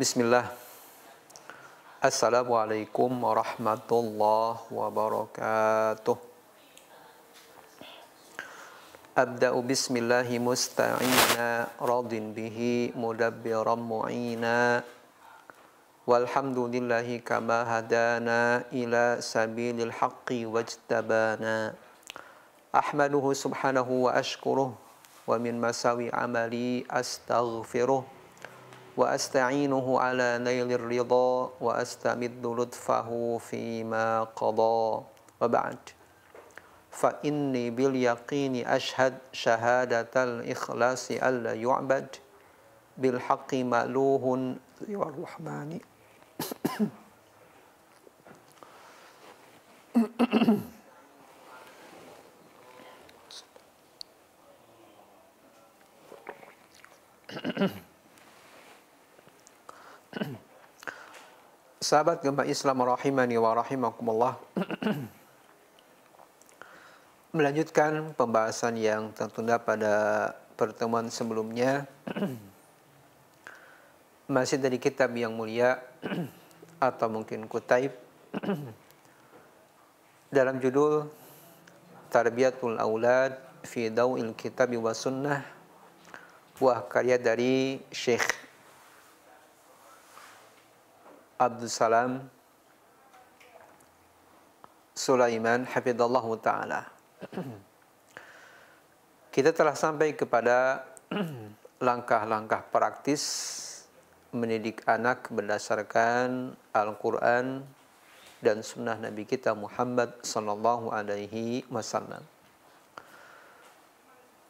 بسم الله السلام عليكم ورحمة الله وبركاته أبدأ بسم الله مستعينا راض به مدبرا معينا والحمد لله كما هدانا إلى سبيل الحق واجتبانا أحمده سبحانه وأشكره ومن مساوي عملي أستغفره وأستعينه على نيل الرضا وأستمد لطفه فيما قضى وبعد فإني باليقين أشهد شهادة الإخلاص ألا يعبد بالحق مألوه سوى الرحمن Mm-hmm. Sahabat Gema Islam rahimani wa rahimakumullah. Melanjutkan pembahasan yang tertunda pada pertemuan sebelumnya. Masih dari kitab yang mulia atau mungkin kutaib. Dalam judul Tarbiyatul Aulad fi Dawil Kitab wa Sunnah wah karya dari Syekh Abdul Salam Sulaiman hafizallahu taala. Kita telah sampai kepada langkah-langkah praktis mendidik anak berdasarkan Al-Qur'an dan sunnah Nabi kita Muhammad sallallahu alaihi wasallam.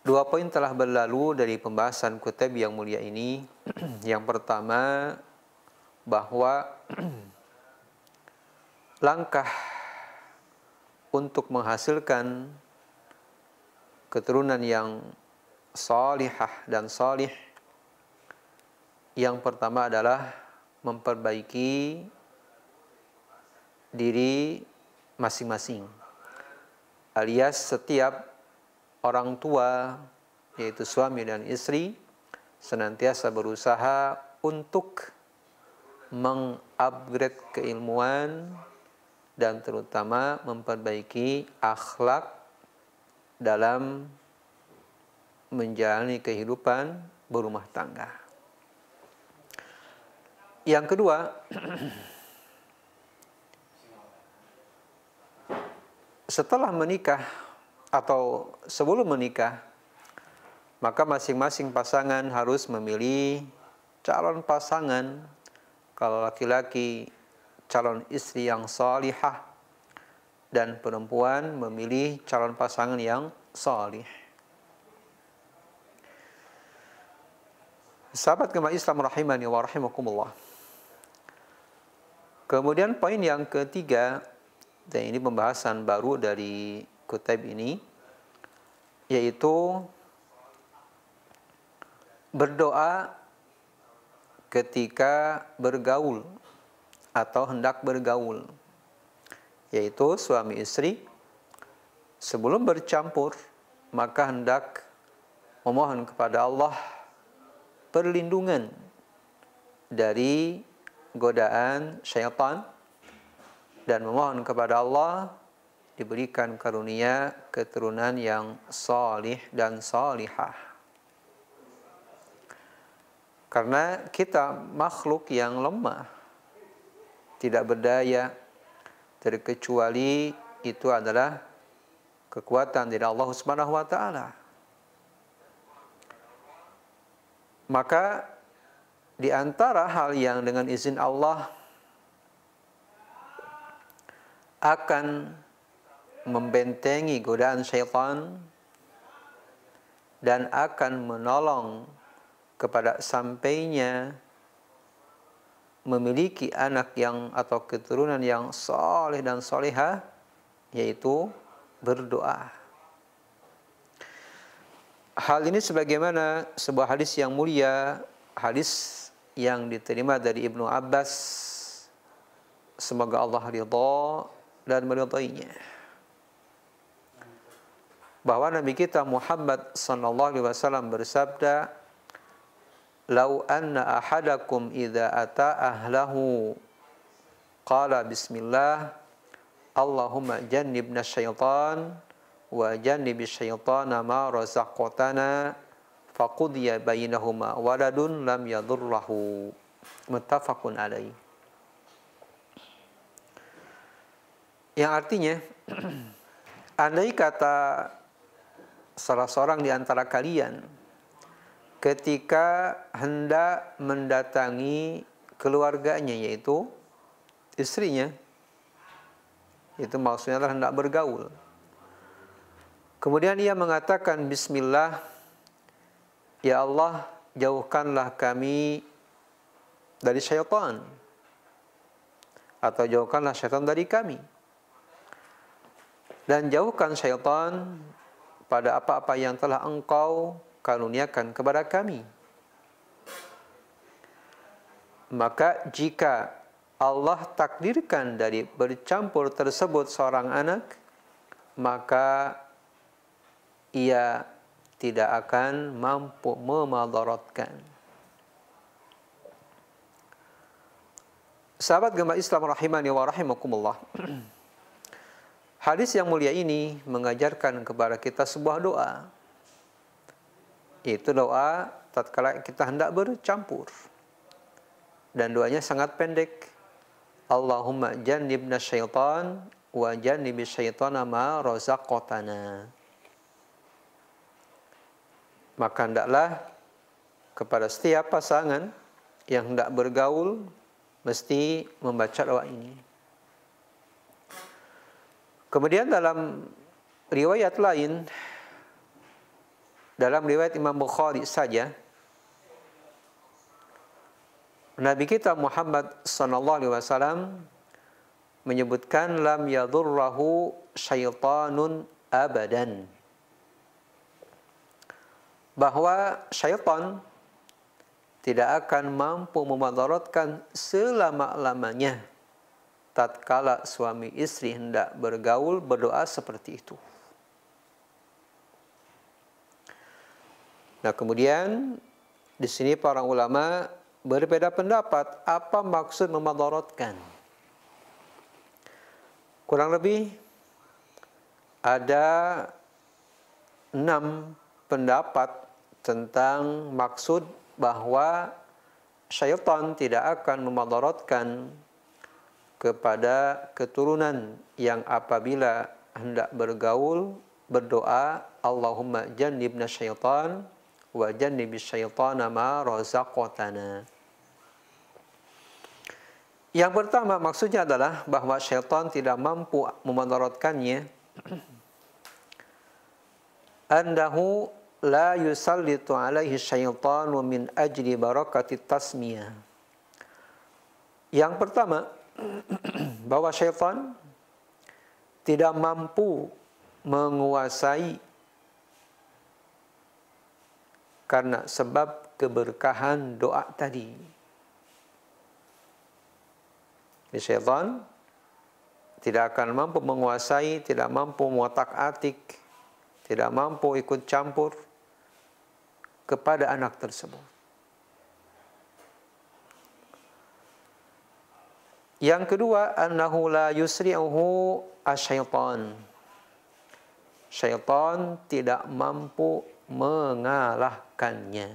Dua poin telah berlalu dari pembahasan kutub yang mulia ini. yang pertama bahwa langkah untuk menghasilkan keturunan yang solihah dan solih yang pertama adalah memperbaiki diri masing-masing alias setiap orang tua yaitu suami dan istri senantiasa berusaha untuk mengupgrade keilmuan dan terutama memperbaiki akhlak dalam menjalani kehidupan berumah tangga. Yang kedua, setelah menikah atau sebelum menikah, maka masing-masing pasangan harus memilih calon pasangan kalau laki-laki calon istri yang salihah dan perempuan memilih calon pasangan yang salih. Sahabat kema Islam rahimani wa rahimakumullah. Kemudian poin yang ketiga dan ini pembahasan baru dari kutip ini yaitu berdoa ketika bergaul atau hendak bergaul, yaitu suami istri. Sebelum bercampur, maka hendak memohon kepada Allah perlindungan dari godaan syaitan dan memohon kepada Allah diberikan karunia keturunan yang salih dan salihah. Karena kita makhluk yang lemah, tidak berdaya, terkecuali itu adalah kekuatan dari Allah Subhanahu wa taala. Maka di antara hal yang dengan izin Allah akan membentengi godaan syaitan dan akan menolong kepada sampainya memiliki anak yang atau keturunan yang soleh dan soleha yaitu berdoa. Hal ini sebagaimana sebuah hadis yang mulia, hadis yang diterima dari Ibnu Abbas. Semoga Allah ridha dan meridhainya. Bahwa Nabi kita Muhammad sallallahu alaihi wasallam bersabda, lau anna ahadakum idha ata ahlahu qala bismillah Allahumma jannibna syaitan wa jannibi syaitana ma razaqotana faqudiya bayinahuma waladun lam yadurrahu muttafaqun alaih yang artinya andai kata salah seorang di antara kalian ketika hendak mendatangi keluarganya yaitu istrinya itu maksudnya adalah hendak bergaul kemudian ia mengatakan bismillah ya Allah jauhkanlah kami dari syaitan atau jauhkanlah syaitan dari kami dan jauhkan syaitan pada apa-apa yang telah engkau karuniakan kepada kami. Maka jika Allah takdirkan dari bercampur tersebut seorang anak, maka ia tidak akan mampu memadaratkan. Sahabat Gema Islam rahimani wa rahimakumullah. Hadis yang mulia ini mengajarkan kepada kita sebuah doa itu doa tatkala kita hendak bercampur. Dan doanya sangat pendek. Allahumma jannibna syaitan wa jannibi syaitana ma razaqtana. Maka hendaklah kepada setiap pasangan yang hendak bergaul mesti membaca doa ini. Kemudian dalam riwayat lain dalam riwayat Imam Bukhari saja Nabi kita Muhammad sallallahu alaihi wasallam menyebutkan lam yadurrahu syaitanun abadan bahwa syaitan tidak akan mampu memadaratkan selama-lamanya tatkala suami istri hendak bergaul berdoa seperti itu Nah, kemudian di sini para ulama berbeda pendapat apa maksud memadorotkan. Kurang lebih ada enam pendapat tentang maksud bahwa syaitan tidak akan memadorotkan kepada keturunan yang apabila hendak bergaul berdoa Allahumma jannibna syaitan wa jannibis syaitana ma razaqtana. Yang pertama maksudnya adalah bahwa syaitan tidak mampu memadaratkannya. Andahu la yusallitu alaihi wa min ajli barakati tasmiyah. Yang pertama, bahwa syaitan tidak mampu menguasai karena sebab keberkahan doa tadi. Ini syaitan tidak akan mampu menguasai, tidak mampu mengotak atik, tidak mampu ikut campur kepada anak tersebut. Yang kedua, annahu la yusri'uhu asyaitan. Syaitan tidak mampu mengalahkannya.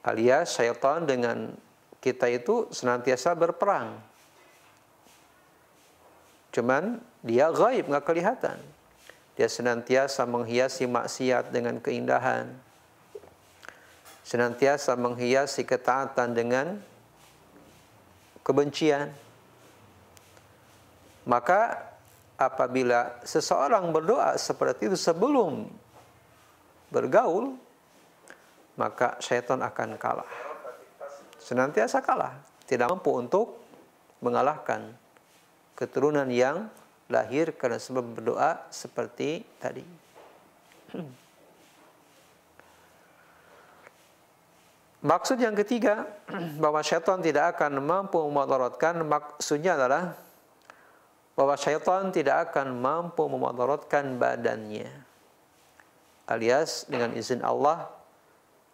Alias syaitan dengan kita itu senantiasa berperang. Cuman dia gaib, nggak kelihatan. Dia senantiasa menghiasi maksiat dengan keindahan. Senantiasa menghiasi ketaatan dengan kebencian. Maka apabila seseorang berdoa seperti itu sebelum bergaul, maka setan akan kalah. Senantiasa kalah, tidak mampu untuk mengalahkan keturunan yang lahir karena sebab berdoa seperti tadi. Maksud yang ketiga, bahwa setan tidak akan mampu memotorotkan, maksudnya adalah bahwa syaitan tidak akan mampu memotorotkan badannya. Alias dengan izin Allah,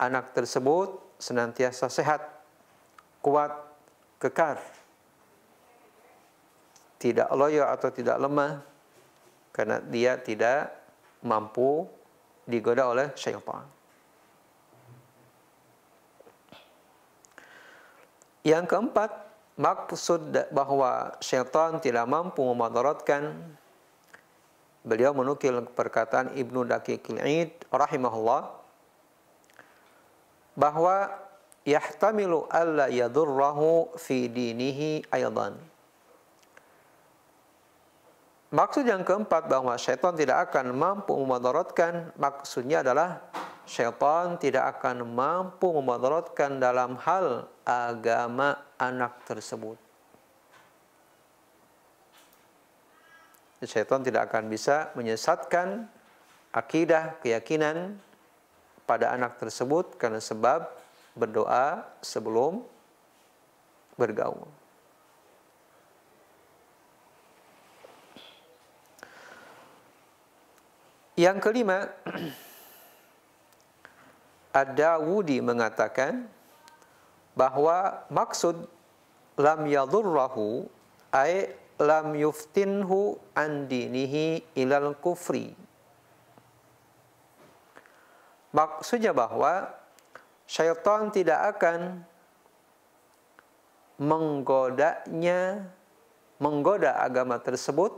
anak tersebut senantiasa sehat, kuat, kekar, tidak loyo atau tidak lemah, karena dia tidak mampu digoda oleh syaitan. Yang keempat, maksud bahwa syaitan tidak mampu memadaratkan beliau menukil perkataan Ibnu Daqiqil Id rahimahullah bahwa yahtamilu alla yadurrahu fi dinihi aydan Maksud yang keempat bahwa syaitan tidak akan mampu memadaratkan maksudnya adalah syaitan tidak akan mampu memadaratkan dalam hal agama anak tersebut. Syaitan tidak akan bisa menyesatkan akidah, keyakinan pada anak tersebut karena sebab berdoa sebelum bergaul. Yang kelima, Ad-Dawudi mengatakan bahwa maksud lam yadurrahu ay lam yuftinhu an dinihi ilal kufri. Maksudnya bahwa syaitan tidak akan menggodanya menggoda agama tersebut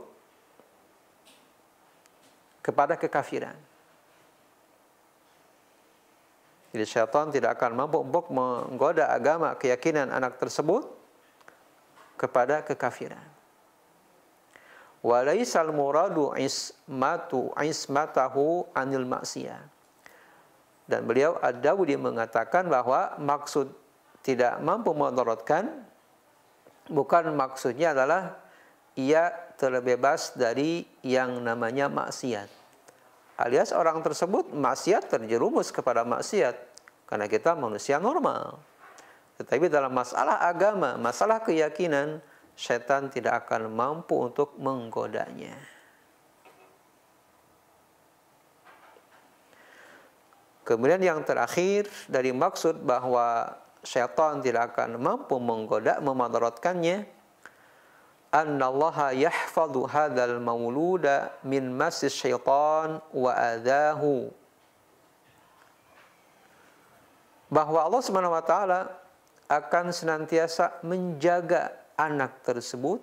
kepada kekafiran. Jadi syaitan tidak akan mampu untuk menggoda agama keyakinan anak tersebut kepada kekafiran. Walaisal muradu ismatu ismatahu anil maksiyah. Dan beliau Ad-Dawudi mengatakan bahwa maksud tidak mampu memudaratkan bukan maksudnya adalah ia terbebas dari yang namanya maksiat. Alias orang tersebut maksiat terjerumus kepada maksiat karena kita manusia normal. Tetapi dalam masalah agama, masalah keyakinan, setan tidak akan mampu untuk menggodanya. Kemudian yang terakhir dari maksud bahwa setan tidak akan mampu menggoda, memadaratkannya, annallaha yahfadhu hadzal mauluda min masis syaitan wa adahu bahwa Allah Subhanahu wa taala akan senantiasa menjaga anak tersebut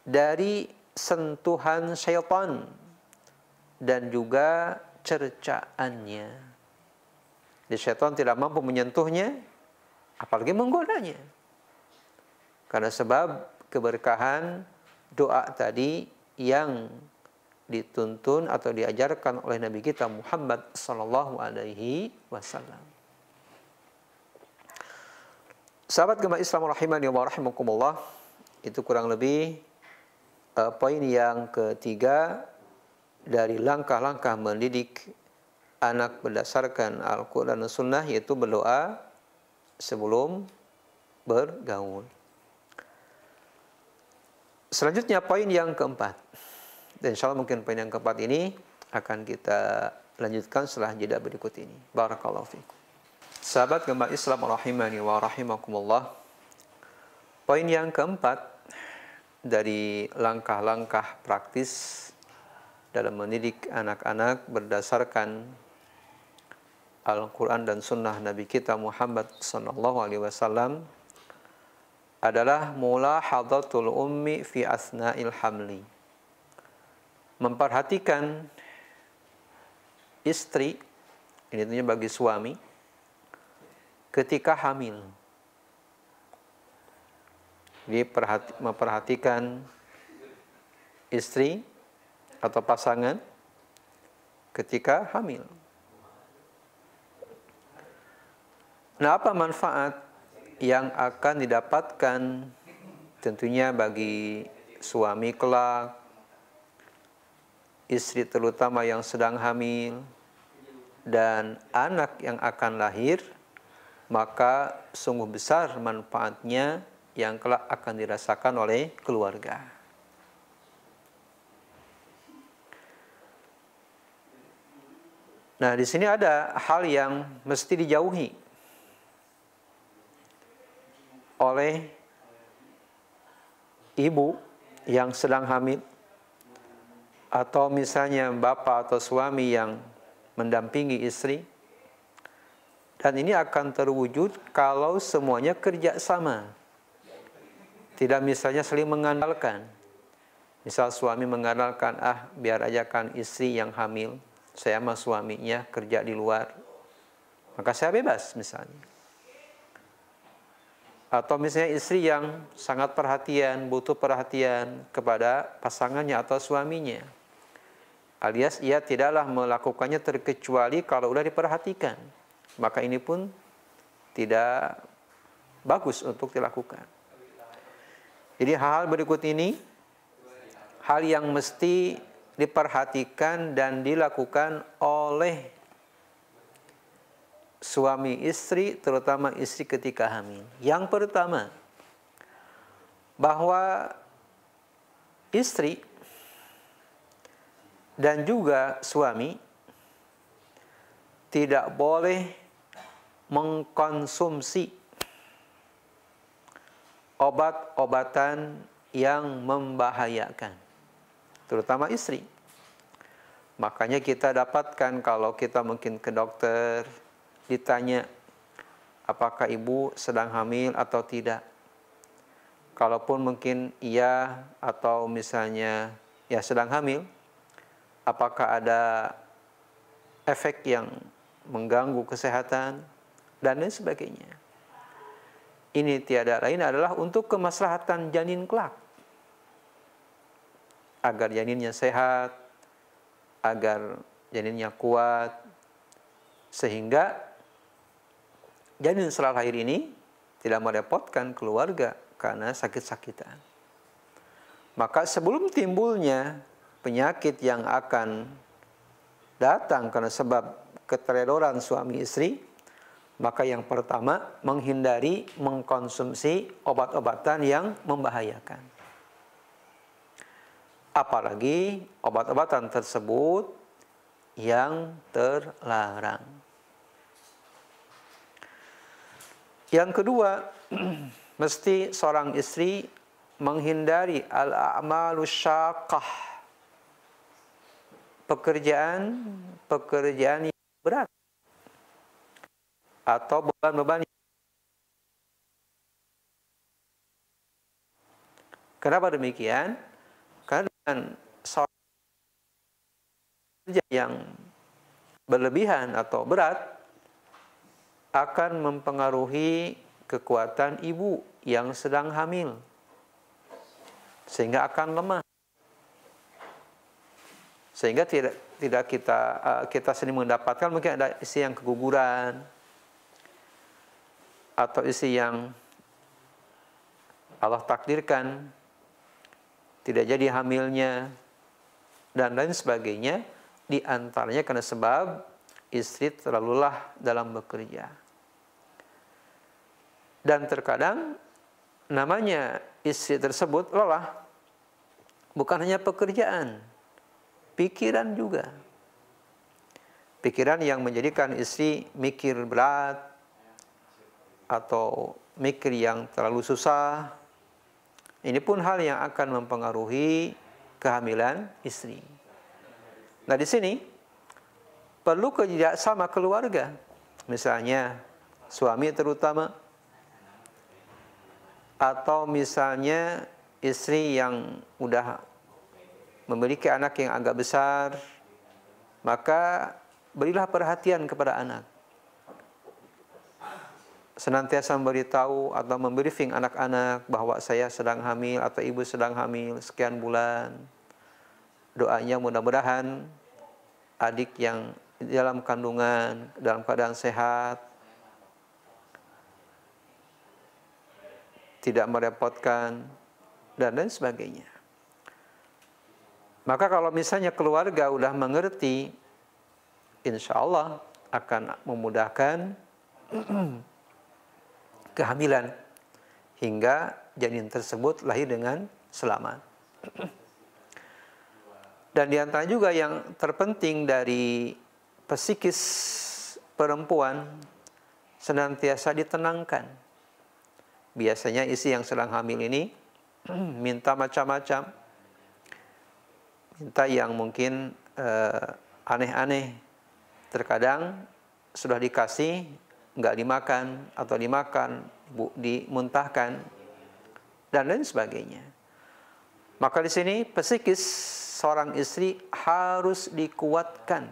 dari sentuhan syaitan dan juga cercaannya. Jadi syaitan tidak mampu menyentuhnya apalagi menggodanya. Karena sebab keberkahan doa tadi yang dituntun atau diajarkan oleh Nabi kita Muhammad Sallallahu Alaihi Wasallam. Sahabat gemar Islam Rahimani wa Rahimakumullah Itu kurang lebih uh, poin yang ketiga Dari langkah-langkah mendidik anak berdasarkan Al-Quran dan Sunnah Yaitu berdoa sebelum bergaul Selanjutnya poin yang keempat. Dan insya Allah mungkin poin yang keempat ini akan kita lanjutkan setelah jeda berikut ini. Barakallahu fiikum. Sahabat gemar Islam rahimani wa rahimakumullah. Poin yang keempat dari langkah-langkah praktis dalam mendidik anak-anak berdasarkan Al-Quran dan Sunnah Nabi kita Muhammad SAW adalah mula hadatul ummi fi asna'il hamli. Memperhatikan istri, ini tentunya bagi suami, ketika hamil. Jadi perhati, memperhatikan istri atau pasangan ketika hamil. Nah, apa manfaat yang akan didapatkan tentunya bagi suami kelak, istri terutama yang sedang hamil, dan anak yang akan lahir, maka sungguh besar manfaatnya yang kelak akan dirasakan oleh keluarga. Nah, di sini ada hal yang mesti dijauhi oleh ibu yang sedang hamil atau misalnya bapak atau suami yang mendampingi istri dan ini akan terwujud kalau semuanya kerja sama tidak misalnya saling mengandalkan misal suami mengandalkan ah biar aja kan istri yang hamil saya sama suaminya kerja di luar maka saya bebas misalnya atau misalnya istri yang sangat perhatian, butuh perhatian kepada pasangannya atau suaminya. Alias ia tidaklah melakukannya terkecuali kalau sudah diperhatikan. Maka ini pun tidak bagus untuk dilakukan. Jadi hal-hal berikut ini hal yang mesti diperhatikan dan dilakukan oleh suami istri, terutama istri ketika hamil. Yang pertama, bahwa istri dan juga suami tidak boleh mengkonsumsi obat-obatan yang membahayakan, terutama istri. Makanya kita dapatkan kalau kita mungkin ke dokter, ditanya apakah ibu sedang hamil atau tidak. Kalaupun mungkin iya atau misalnya ya sedang hamil, apakah ada efek yang mengganggu kesehatan dan lain sebagainya. Ini tiada lain adalah untuk kemaslahatan janin kelak. Agar janinnya sehat, agar janinnya kuat, sehingga janin setelah lahir ini tidak merepotkan keluarga karena sakit-sakitan. Maka sebelum timbulnya penyakit yang akan datang karena sebab keteredoran suami istri, maka yang pertama menghindari mengkonsumsi obat-obatan yang membahayakan. Apalagi obat-obatan tersebut yang terlarang. Yang kedua, mesti seorang istri menghindari al-a'malu syaqah. Pekerjaan pekerjaan yang berat atau beban-beban Kenapa demikian? Karena dengan kerja yang berlebihan atau berat akan mempengaruhi kekuatan ibu yang sedang hamil sehingga akan lemah sehingga tidak tidak kita eh, kita sering mendapatkan mungkin ada isi yang keguguran atau isi yang Allah takdirkan tidak jadi hamilnya dan lain sebagainya diantaranya karena sebab istri terlalu lelah dalam bekerja. Dan terkadang namanya istri tersebut lelah. Bukan hanya pekerjaan, pikiran juga. Pikiran yang menjadikan istri mikir berat atau mikir yang terlalu susah. Ini pun hal yang akan mempengaruhi kehamilan istri. Nah, di sini perlu kerjasama keluarga. Misalnya suami terutama atau misalnya istri yang sudah memiliki anak yang agak besar, maka berilah perhatian kepada anak. Senantiasa memberitahu atau membriefing anak-anak bahwa saya sedang hamil atau ibu sedang hamil sekian bulan. Doanya mudah-mudahan adik yang dalam kandungan, dalam keadaan sehat, tidak merepotkan, dan lain sebagainya. Maka kalau misalnya keluarga sudah mengerti, insya Allah akan memudahkan kehamilan hingga janin tersebut lahir dengan selamat. Dan diantara juga yang terpenting dari psikis perempuan senantiasa ditenangkan Biasanya isi yang sedang hamil ini minta macam-macam. Minta yang mungkin eh, aneh-aneh. Terkadang sudah dikasih, nggak dimakan atau dimakan, bu, dimuntahkan, dan lain sebagainya. Maka di sini psikis seorang istri harus dikuatkan.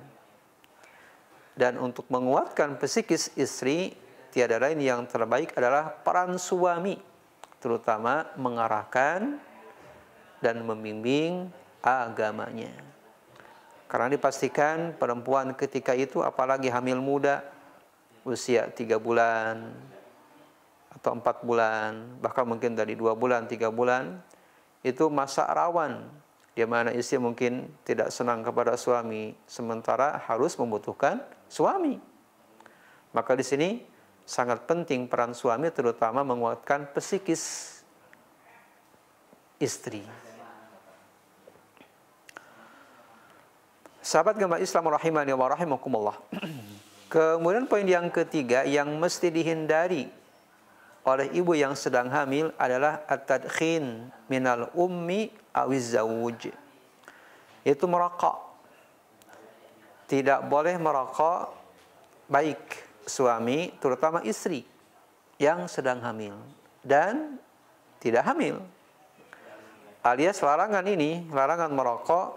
Dan untuk menguatkan psikis istri tiada lain yang terbaik adalah peran suami, terutama mengarahkan dan membimbing agamanya. Karena dipastikan perempuan ketika itu apalagi hamil muda, usia tiga bulan atau empat bulan, bahkan mungkin dari dua bulan, tiga bulan, itu masa rawan di mana istri mungkin tidak senang kepada suami, sementara harus membutuhkan suami. Maka di sini sangat penting peran suami terutama menguatkan psikis istri. Sahabat gambar Islam rahimani wa rahimakumullah. Kemudian poin yang ketiga yang mesti dihindari oleh ibu yang sedang hamil adalah at-tadkhin minal ummi awiz zawj. Itu merokok. Tidak boleh merokok baik suami, terutama istri yang sedang hamil dan tidak hamil. Alias larangan ini, larangan merokok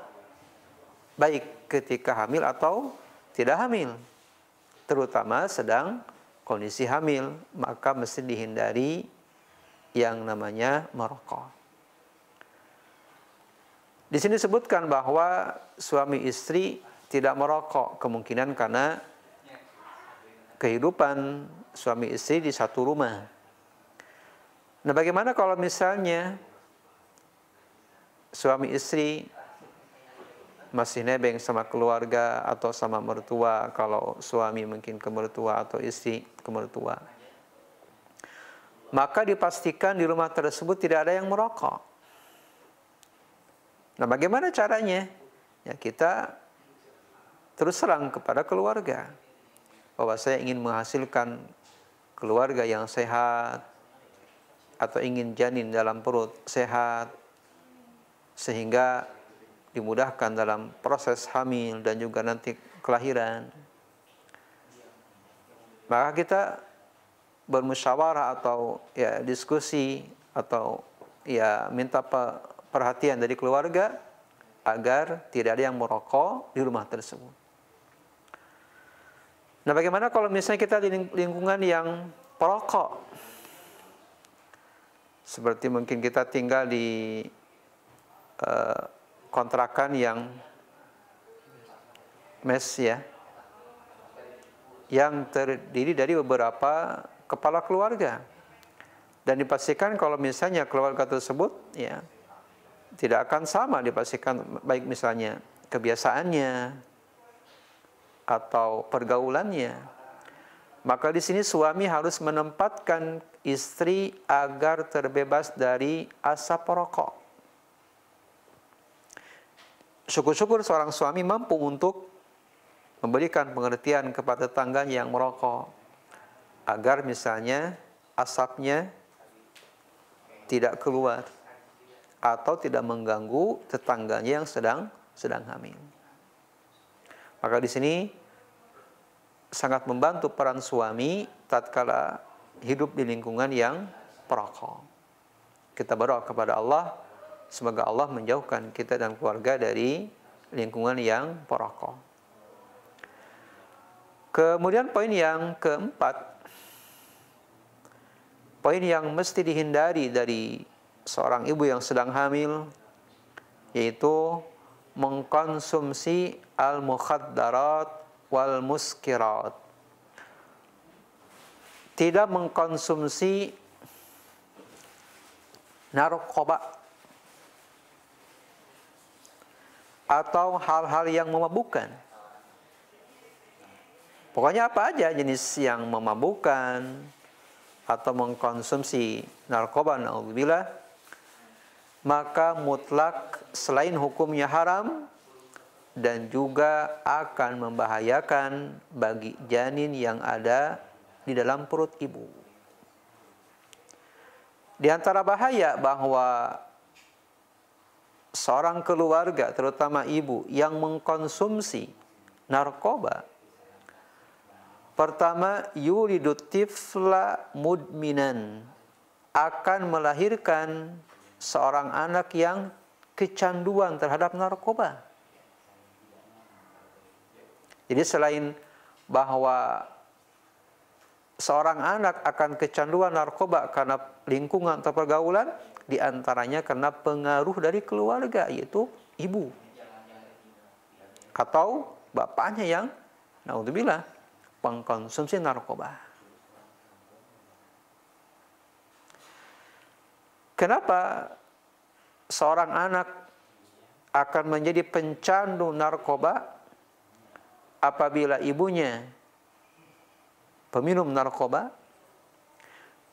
baik ketika hamil atau tidak hamil. Terutama sedang kondisi hamil, maka mesti dihindari yang namanya merokok. Di sini disebutkan bahwa suami istri tidak merokok kemungkinan karena kehidupan suami istri di satu rumah. Nah, bagaimana kalau misalnya suami istri masih nebeng sama keluarga atau sama mertua kalau suami mungkin ke mertua atau istri ke mertua maka dipastikan di rumah tersebut tidak ada yang merokok nah bagaimana caranya ya kita terus serang kepada keluarga bahwa saya ingin menghasilkan keluarga yang sehat atau ingin janin dalam perut sehat sehingga dimudahkan dalam proses hamil dan juga nanti kelahiran. Maka kita bermusyawarah atau ya diskusi atau ya minta perhatian dari keluarga agar tidak ada yang merokok di rumah tersebut. Nah, bagaimana kalau misalnya kita di lingkungan yang perokok? Seperti mungkin kita tinggal di uh, kontrakan yang mes ya, yang terdiri dari beberapa kepala keluarga. Dan dipastikan kalau misalnya keluarga tersebut ya tidak akan sama dipastikan baik misalnya kebiasaannya, atau pergaulannya. Maka di sini suami harus menempatkan istri agar terbebas dari asap rokok. Syukur-syukur seorang suami mampu untuk memberikan pengertian kepada tetangganya yang merokok agar misalnya asapnya tidak keluar atau tidak mengganggu tetangganya yang sedang sedang hamil. Maka di sini sangat membantu peran suami tatkala hidup di lingkungan yang perokok. Kita berdoa kepada Allah, semoga Allah menjauhkan kita dan keluarga dari lingkungan yang perokok. Kemudian poin yang keempat, poin yang mesti dihindari dari seorang ibu yang sedang hamil, yaitu mengkonsumsi al-mukhaddarat wal muskirat. Tidak mengkonsumsi narkoba atau hal-hal yang memabukkan. Pokoknya apa aja jenis yang memabukkan atau mengkonsumsi narkoba naudzubillah maka mutlak selain hukumnya haram dan juga akan membahayakan bagi janin yang ada di dalam perut ibu. Di antara bahaya bahwa seorang keluarga, terutama ibu, yang mengkonsumsi narkoba, pertama, yulidu mudminan, akan melahirkan seorang anak yang kecanduan terhadap narkoba. Jadi selain bahwa seorang anak akan kecanduan narkoba karena lingkungan atau pergaulan, diantaranya karena pengaruh dari keluarga, yaitu ibu atau bapaknya yang, naudzubillah, pengkonsumsi narkoba. Kenapa seorang anak akan menjadi pencandu narkoba apabila ibunya peminum narkoba?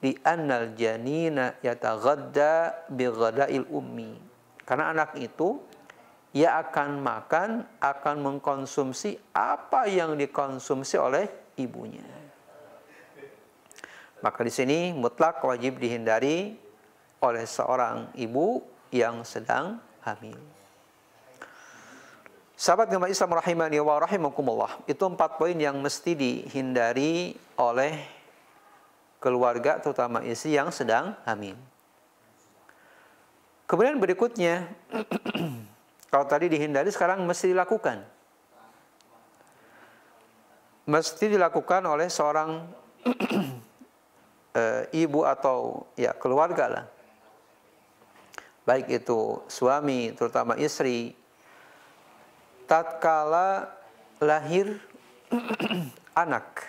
Di annal janina yataghadda bi ghadail ummi. Karena anak itu ia akan makan, akan mengkonsumsi apa yang dikonsumsi oleh ibunya. Maka di sini mutlak wajib dihindari oleh seorang ibu yang sedang hamil. Sahabat Nabi Islam rahimani wa rahimakumullah. Itu empat poin yang mesti dihindari oleh keluarga terutama istri yang sedang hamil. Kemudian berikutnya, kalau tadi dihindari sekarang mesti dilakukan. Mesti dilakukan oleh seorang eh, ibu atau ya keluarga lah baik itu suami terutama istri tatkala lahir anak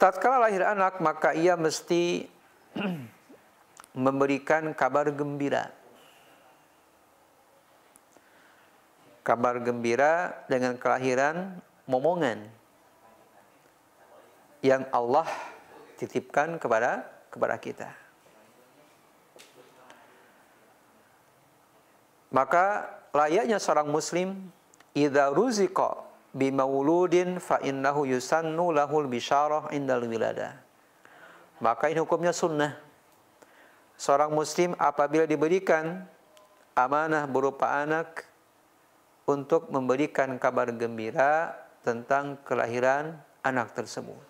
tatkala lahir anak maka ia mesti memberikan kabar gembira kabar gembira dengan kelahiran momongan yang Allah titipkan kepada kepada kita. Maka layaknya seorang muslim idza ruziqa bimauludin fa innahu yusannu lahul bisyarah indal wilada. Maka ini hukumnya sunnah. Seorang muslim apabila diberikan amanah berupa anak untuk memberikan kabar gembira tentang kelahiran anak tersebut.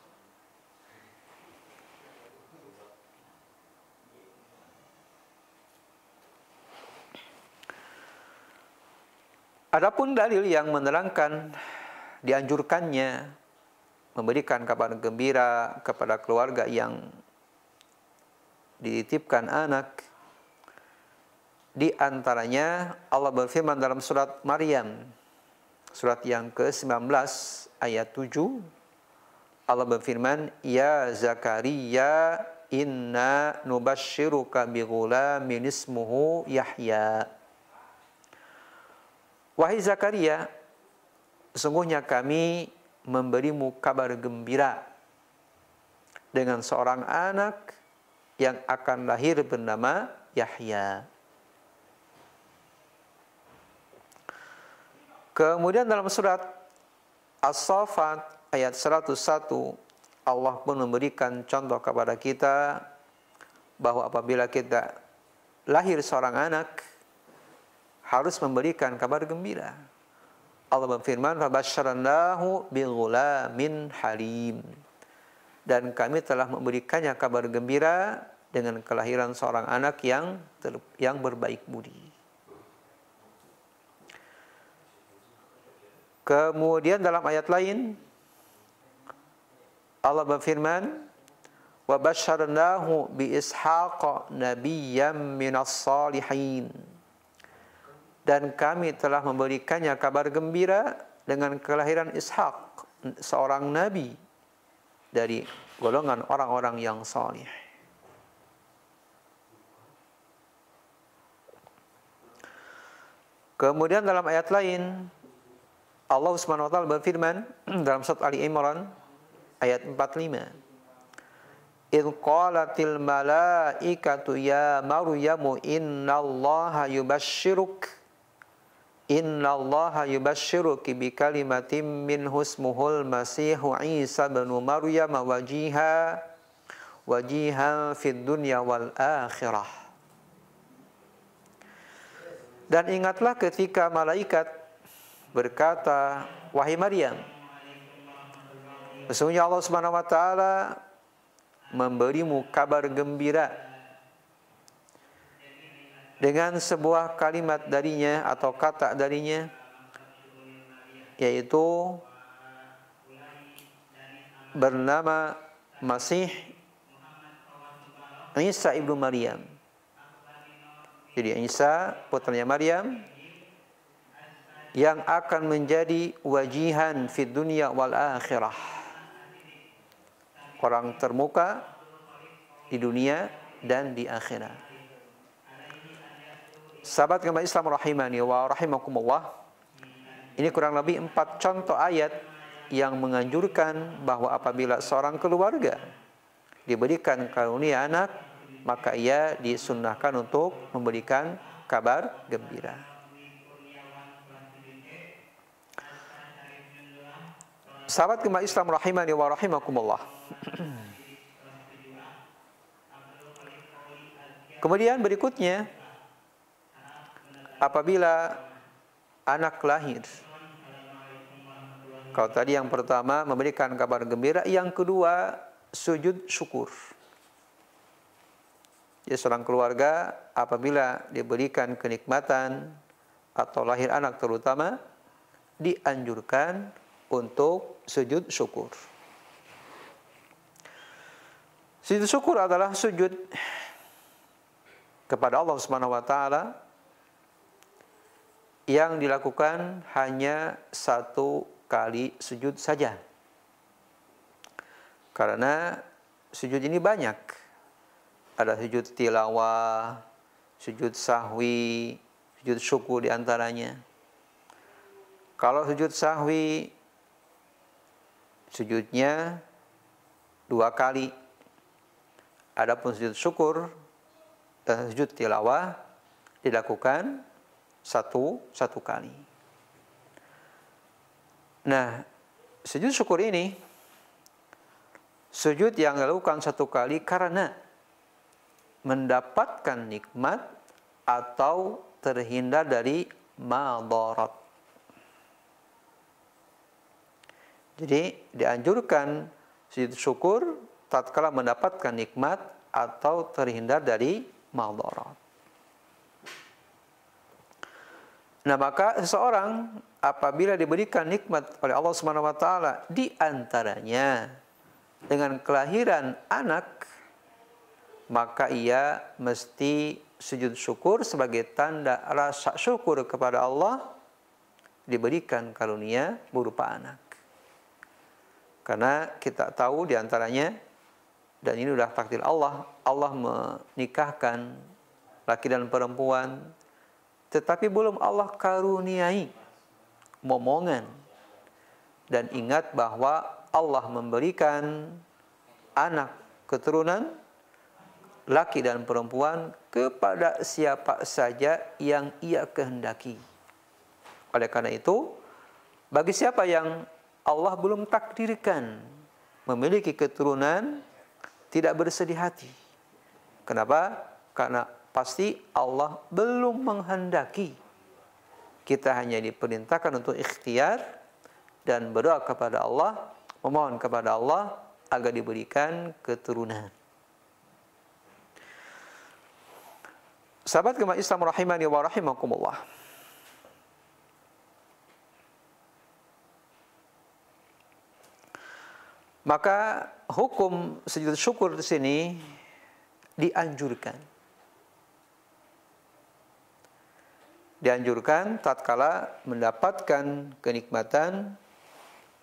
Adapun dalil yang menerangkan dianjurkannya memberikan kabar gembira kepada keluarga yang dititipkan anak di antaranya Allah berfirman dalam surat Maryam surat yang ke-19 ayat 7 Allah berfirman ya Zakaria inna nubashshiruka bighulamin ismuhu Yahya Wahai Zakaria, sesungguhnya kami memberimu kabar gembira dengan seorang anak yang akan lahir bernama Yahya. Kemudian dalam surat As-Saffat ayat 101 Allah pun memberikan contoh kepada kita bahwa apabila kita lahir seorang anak harus memberikan kabar gembira. Allah berfirman, "Fabasyarnahu bighulamin halim." Dan kami telah memberikannya kabar gembira dengan kelahiran seorang anak yang ter, yang berbaik budi. Kemudian dalam ayat lain Allah berfirman, "Wa basyarnahu bi ishaqa nabiyyan minas salihin." dan kami telah memberikannya kabar gembira dengan kelahiran Ishak, seorang nabi dari golongan orang-orang yang saleh. Kemudian dalam ayat lain Allah Subhanahu wa taala berfirman dalam surat Ali Imran ayat 45. إذ قالت الملائكة يا مريم إن الله Inna Allah yubashiruki bi kalimatim min husmuhul masihu Isa bin Maryam wajiha wajiha fid dunya wal akhirah. Dan ingatlah ketika malaikat berkata, "Wahai Maryam, sesungguhnya Allah Subhanahu wa taala memberimu kabar gembira dengan sebuah kalimat darinya atau kata darinya yaitu bernama Masih Isa ibnu Maryam. Jadi Isa putranya Maryam yang akan menjadi wajihan di dunia wal akhirah. Orang termuka di dunia dan di akhirat. Sahabat kembali Islam rahimani wa rahimakumullah. Ini kurang lebih empat contoh ayat yang menganjurkan bahwa apabila seorang keluarga diberikan karunia anak, maka ia disunnahkan untuk memberikan kabar gembira. Sahabat kembali Islam rahimani wa rahimakumullah. Kemudian berikutnya apabila anak lahir. Kalau tadi yang pertama memberikan kabar gembira, yang kedua sujud syukur. Jadi seorang keluarga apabila diberikan kenikmatan atau lahir anak terutama dianjurkan untuk sujud syukur. Sujud syukur adalah sujud kepada Allah Subhanahu wa taala yang dilakukan hanya satu kali sujud saja. Karena sujud ini banyak. Ada sujud tilawah, sujud sahwi, sujud syukur diantaranya. Kalau sujud sahwi, sujudnya dua kali. Adapun sujud syukur dan sujud tilawah dilakukan satu satu kali. Nah, sujud syukur ini sujud yang dilakukan satu kali karena mendapatkan nikmat atau terhindar dari madarat. Jadi dianjurkan sujud syukur tatkala mendapatkan nikmat atau terhindar dari madarat. Nah, maka seseorang apabila diberikan nikmat oleh Allah Subhanahu wa taala di antaranya dengan kelahiran anak maka ia mesti sujud syukur sebagai tanda rasa syukur kepada Allah diberikan karunia berupa anak. Karena kita tahu di antaranya dan ini sudah takdir Allah, Allah menikahkan laki dan perempuan tetapi belum Allah karuniai momongan. Dan ingat bahwa Allah memberikan anak keturunan laki dan perempuan kepada siapa saja yang ia kehendaki. Oleh karena itu, bagi siapa yang Allah belum takdirkan memiliki keturunan, tidak bersedih hati. Kenapa? Karena pasti Allah belum menghendaki. Kita hanya diperintahkan untuk ikhtiar dan berdoa kepada Allah, memohon kepada Allah agar diberikan keturunan. Sahabat kemah Islam rahimani wa rahimakumullah. Maka hukum sejuta syukur di sini dianjurkan dianjurkan tatkala mendapatkan kenikmatan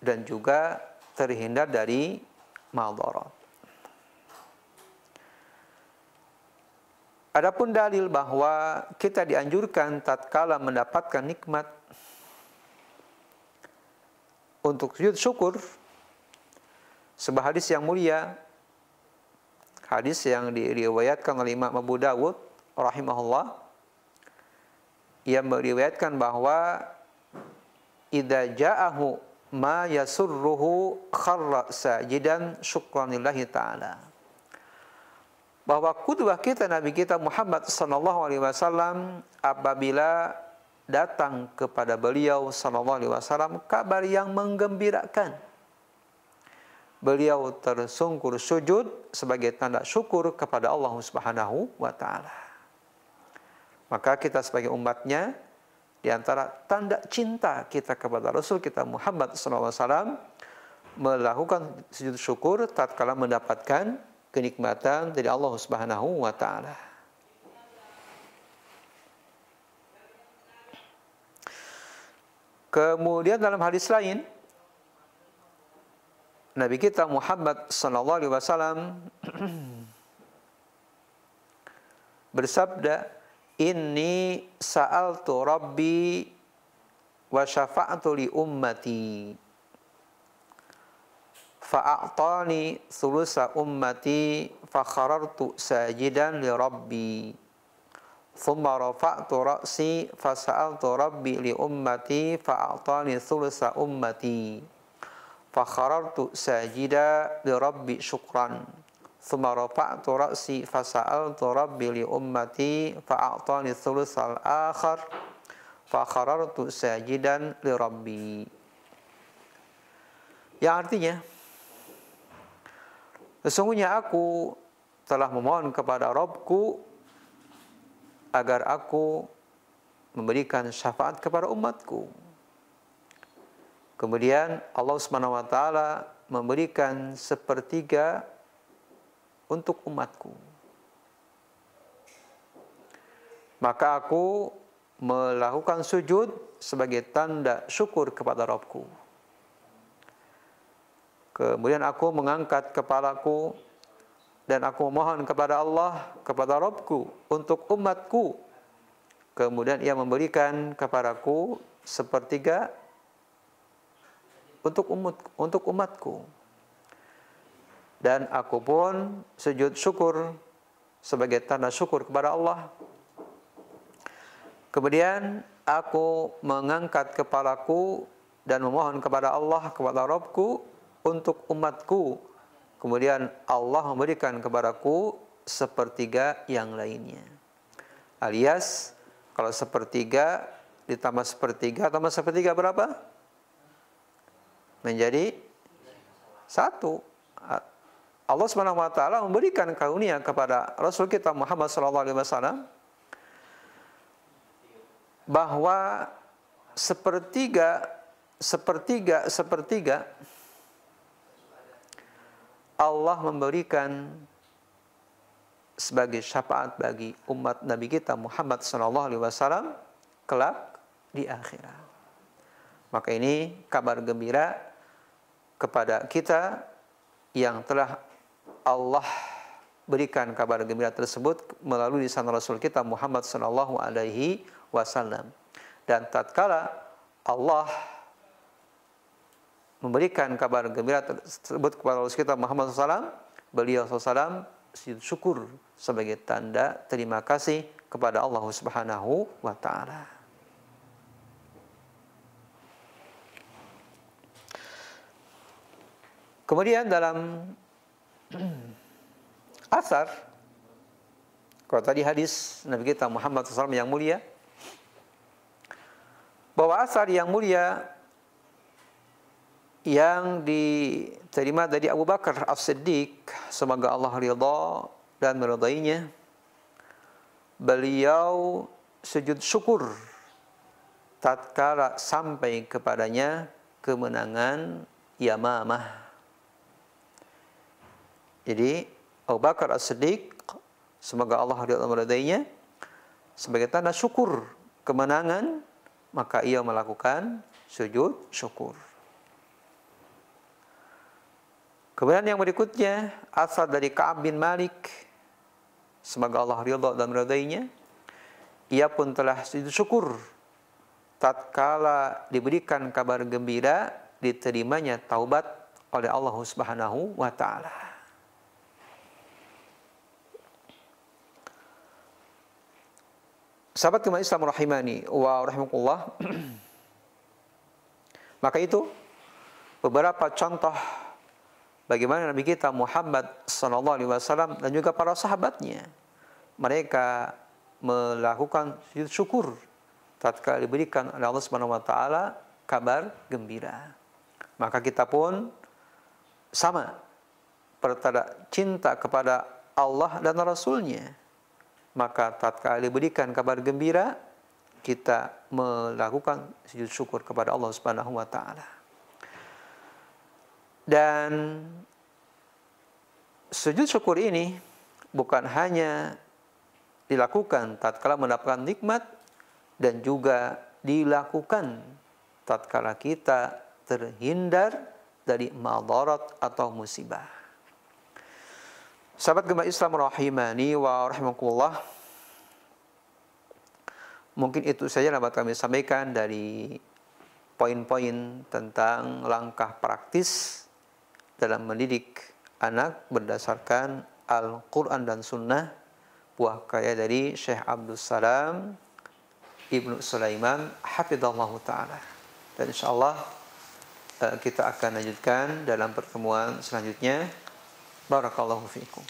dan juga terhindar dari madarat. Adapun dalil bahwa kita dianjurkan tatkala mendapatkan nikmat untuk sujud syukur sebuah hadis yang mulia hadis yang diriwayatkan oleh Imam Abu Dawud rahimahullah yang meriwayatkan bahwa idza ja'ahu ma yasurruhu kharra sajidan syukran taala bahwa kudwah kita Nabi kita Muhammad sallallahu alaihi wasallam apabila datang kepada beliau sallallahu alaihi wasallam kabar yang menggembirakan beliau tersungkur sujud sebagai tanda syukur kepada Allah Subhanahu wa taala maka kita sebagai umatnya, di antara tanda cinta kita kepada Rasul kita Muhammad SAW, melakukan sujud syukur tatkala mendapatkan kenikmatan dari Allah Subhanahu wa taala. Kemudian dalam hadis lain Nabi kita Muhammad sallallahu alaihi wasallam bersabda Inni sa'altu rabbi wa syafa'tu li ummati fa'atani thulusa ummati kharartu sajidan li rabbi thumma rafa'tu ra'si fasa'altu rabbi li ummati fa'atani thulusa ummati kharartu sajida li rabbi syukran Thumma rafa'tu ra'si fasa'altu rabbi li ummati fa'a'tani sajidan Yang artinya, sesungguhnya aku telah memohon kepada Robku agar aku memberikan syafaat kepada umatku. Kemudian Allah SWT memberikan sepertiga untuk umatku. Maka aku melakukan sujud sebagai tanda syukur kepada Robku. Kemudian aku mengangkat kepalaku dan aku memohon kepada Allah, kepada Robku, untuk umatku. Kemudian ia memberikan kepadaku sepertiga untuk umat, untuk umatku. Dan aku pun sujud syukur sebagai tanda syukur kepada Allah. Kemudian aku mengangkat kepalaku dan memohon kepada Allah, kepada Robku untuk umatku. Kemudian Allah memberikan kepadaku sepertiga yang lainnya. Alias kalau sepertiga ditambah sepertiga, tambah sepertiga berapa? Menjadi satu Allah Subhanahu wa taala memberikan karunia kepada Rasul kita Muhammad sallallahu alaihi wasallam bahwa sepertiga sepertiga sepertiga Allah memberikan sebagai syafaat bagi umat Nabi kita Muhammad sallallahu alaihi wasallam kelak di akhirat. Maka ini kabar gembira kepada kita yang telah Allah berikan kabar gembira tersebut melalui lisan Rasul kita Muhammad Sallallahu Alaihi Wasallam. Dan tatkala Allah memberikan kabar gembira tersebut kepada Rasul kita Muhammad SAW, beliau SAW syukur sebagai tanda terima kasih kepada Allah Subhanahu wa taala. Kemudian dalam Asar. Kalau tadi hadis Nabi kita Muhammad SAW yang mulia, bahwa asar yang mulia yang diterima dari Abu Bakar As-Siddiq semoga Allah ridha dan meridainya beliau sujud syukur tatkala sampai kepadanya kemenangan Yamamah jadi Abu Bakar As-Siddiq semoga Allah meridainya sebagai tanda syukur kemenangan maka ia melakukan sujud syukur. Kemudian yang berikutnya asal dari Ka'ab bin Malik semoga Allah ridha dan meridainya ia pun telah sujud syukur tatkala diberikan kabar gembira diterimanya taubat oleh Allah Subhanahu wa taala. Sahabat kemarin Islam rahimani wa rahimakumullah. Maka itu beberapa contoh bagaimana Nabi kita Muhammad sallallahu alaihi wasallam dan juga para sahabatnya mereka melakukan syukur tatkala diberikan oleh Allah Subhanahu wa taala kabar gembira. Maka kita pun sama pertanda cinta kepada Allah dan Rasulnya. nya maka tatkala diberikan kabar gembira kita melakukan sujud syukur kepada Allah Subhanahu wa taala. Dan sujud syukur ini bukan hanya dilakukan tatkala mendapatkan nikmat dan juga dilakukan tatkala kita terhindar dari madarat atau musibah. Sahabat Gemba Islam rahimani wa rahimakumullah. Mungkin itu saja dapat kami sampaikan dari poin-poin tentang langkah praktis dalam mendidik anak berdasarkan Al-Quran dan Sunnah buah karya dari Syekh Abdul Salam Ibnu Sulaiman Hafidhullah Ta'ala dan insya Allah eh, kita akan lanjutkan dalam pertemuan selanjutnya Barakallahu fikum.